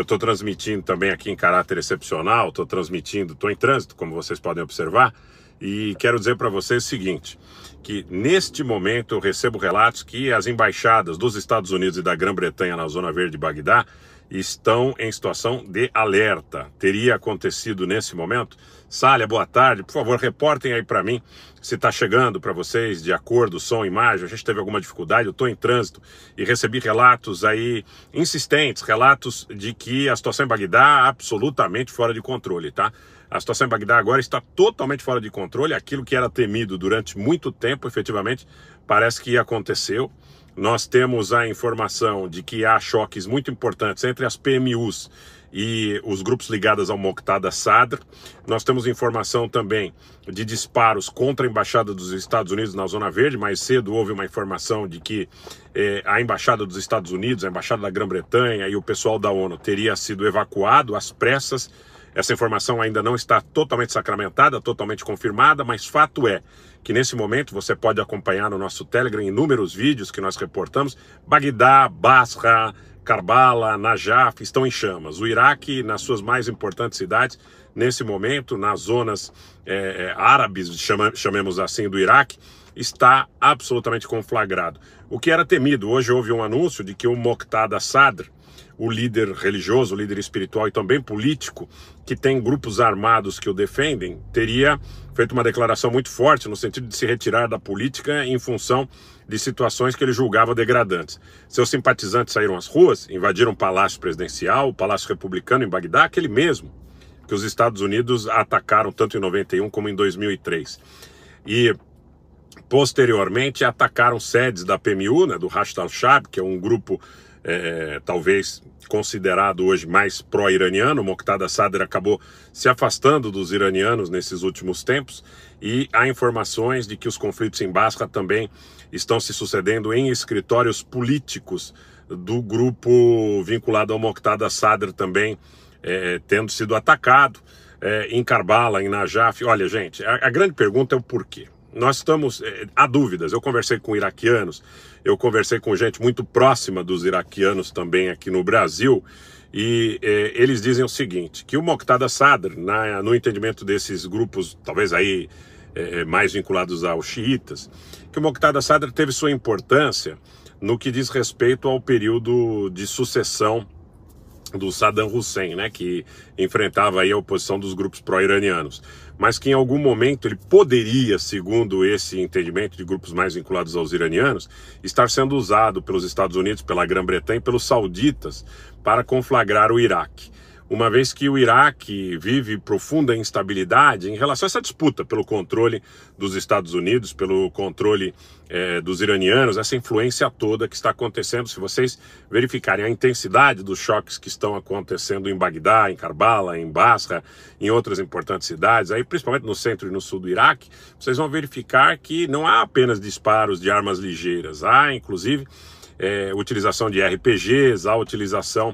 Eu estou transmitindo também aqui em caráter excepcional, estou transmitindo, estou em trânsito, como vocês podem observar, e quero dizer para vocês o seguinte: que neste momento eu recebo relatos que as embaixadas dos Estados Unidos e da Grã-Bretanha na Zona Verde de Bagdá estão em situação de alerta. Teria acontecido nesse momento? Sália, boa tarde. Por favor, reportem aí para mim se está chegando para vocês de acordo, som, imagem. A gente teve alguma dificuldade, eu estou em trânsito e recebi relatos aí insistentes, relatos de que a situação em Bagdá é absolutamente fora de controle, tá? A situação em Bagdá agora está totalmente fora de controle. Aquilo que era temido durante muito tempo, efetivamente, parece que aconteceu. Nós temos a informação de que há choques muito importantes entre as PMUs e os grupos ligados ao Moqtada Sadr. Nós temos informação também de disparos contra a Embaixada dos Estados Unidos na Zona Verde. Mais cedo houve uma informação de que eh, a Embaixada dos Estados Unidos, a Embaixada da Grã-Bretanha e o pessoal da ONU teria sido evacuado às pressas essa informação ainda não está totalmente sacramentada, totalmente confirmada, mas fato é que nesse momento você pode acompanhar no nosso Telegram inúmeros vídeos que nós reportamos. Bagdá, Basra, Karbala, Najaf estão em chamas. O Iraque, nas suas mais importantes cidades, nesse momento, nas zonas é, é, árabes, chama, chamemos assim, do Iraque, está absolutamente conflagrado. O que era temido, hoje houve um anúncio de que o Moqtada Sadr, o líder religioso, o líder espiritual e também político, que tem grupos armados que o defendem, teria feito uma declaração muito forte no sentido de se retirar da política em função de situações que ele julgava degradantes. Seus simpatizantes saíram às ruas, invadiram o palácio presidencial, o palácio republicano em Bagdá, aquele mesmo que os Estados Unidos atacaram tanto em 91 como em 2003. E posteriormente atacaram sedes da PMU, né, do Rashid al-Shab, que é um grupo é, talvez considerado hoje mais pró-iraniano. Moqtada Sadr acabou se afastando dos iranianos nesses últimos tempos e há informações de que os conflitos em Basra também estão se sucedendo em escritórios políticos do grupo vinculado ao Moqtada Sadr também é, tendo sido atacado é, em Karbala, em Najaf. Olha, gente, a, a grande pergunta é o porquê. Nós estamos. É, há dúvidas. Eu conversei com iraquianos, eu conversei com gente muito próxima dos iraquianos também aqui no Brasil, e é, eles dizem o seguinte: que o Moqtada Sadr, na, no entendimento desses grupos, talvez aí é, é mais vinculados aos xiitas, que o Moqtada Sadr teve sua importância no que diz respeito ao período de sucessão do Saddam Hussein, né, que enfrentava aí a oposição dos grupos pró-iranianos, mas que em algum momento ele poderia, segundo esse entendimento de grupos mais vinculados aos iranianos, estar sendo usado pelos Estados Unidos, pela Grã-Bretanha e pelos sauditas para conflagrar o Iraque uma vez que o Iraque vive profunda instabilidade em relação a essa disputa pelo controle dos Estados Unidos, pelo controle eh, dos iranianos, essa influência toda que está acontecendo. Se vocês verificarem a intensidade dos choques que estão acontecendo em Bagdá, em Karbala, em Basra, em outras importantes cidades, aí principalmente no centro e no sul do Iraque, vocês vão verificar que não há apenas disparos de armas ligeiras, há inclusive é, utilização de RPGs, há utilização